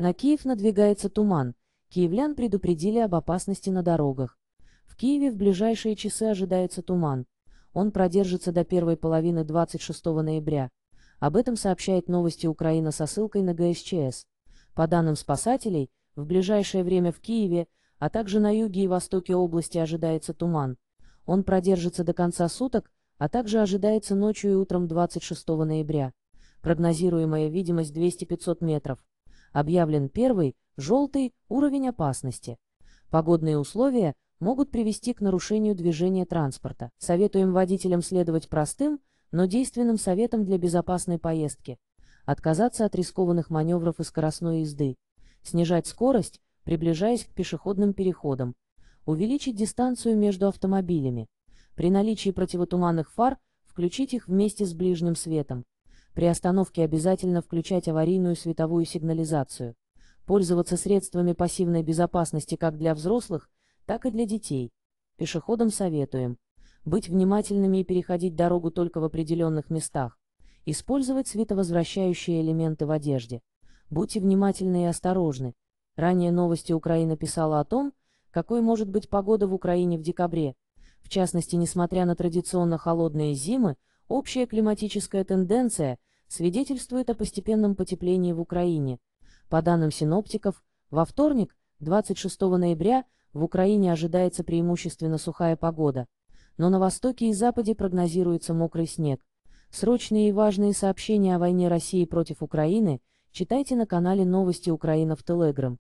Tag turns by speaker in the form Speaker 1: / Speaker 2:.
Speaker 1: На Киев надвигается туман. Киевлян предупредили об опасности на дорогах. В Киеве в ближайшие часы ожидается туман. Он продержится до первой половины 26 ноября. Об этом сообщает новости Украина со ссылкой на ГСЧС. По данным спасателей, в ближайшее время в Киеве, а также на юге и востоке области ожидается туман. Он продержится до конца суток, а также ожидается ночью и утром 26 ноября. Прогнозируемая видимость 200-500 метров объявлен первый, желтый, уровень опасности. Погодные условия могут привести к нарушению движения транспорта. Советуем водителям следовать простым, но действенным советам для безопасной поездки. Отказаться от рискованных маневров и скоростной езды. Снижать скорость, приближаясь к пешеходным переходам. Увеличить дистанцию между автомобилями. При наличии противотуманных фар включить их вместе с ближним светом. При остановке обязательно включать аварийную световую сигнализацию. Пользоваться средствами пассивной безопасности как для взрослых, так и для детей. Пешеходам советуем. Быть внимательными и переходить дорогу только в определенных местах. Использовать световозвращающие элементы в одежде. Будьте внимательны и осторожны. Ранее новости Украина писала о том, какой может быть погода в Украине в декабре. В частности, несмотря на традиционно холодные зимы, общая климатическая тенденция – свидетельствует о постепенном потеплении в Украине. По данным синоптиков, во вторник, 26 ноября, в Украине ожидается преимущественно сухая погода, но на востоке и западе прогнозируется мокрый снег. Срочные и важные сообщения о войне России против Украины читайте на канале «Новости Украина» в Телеграм.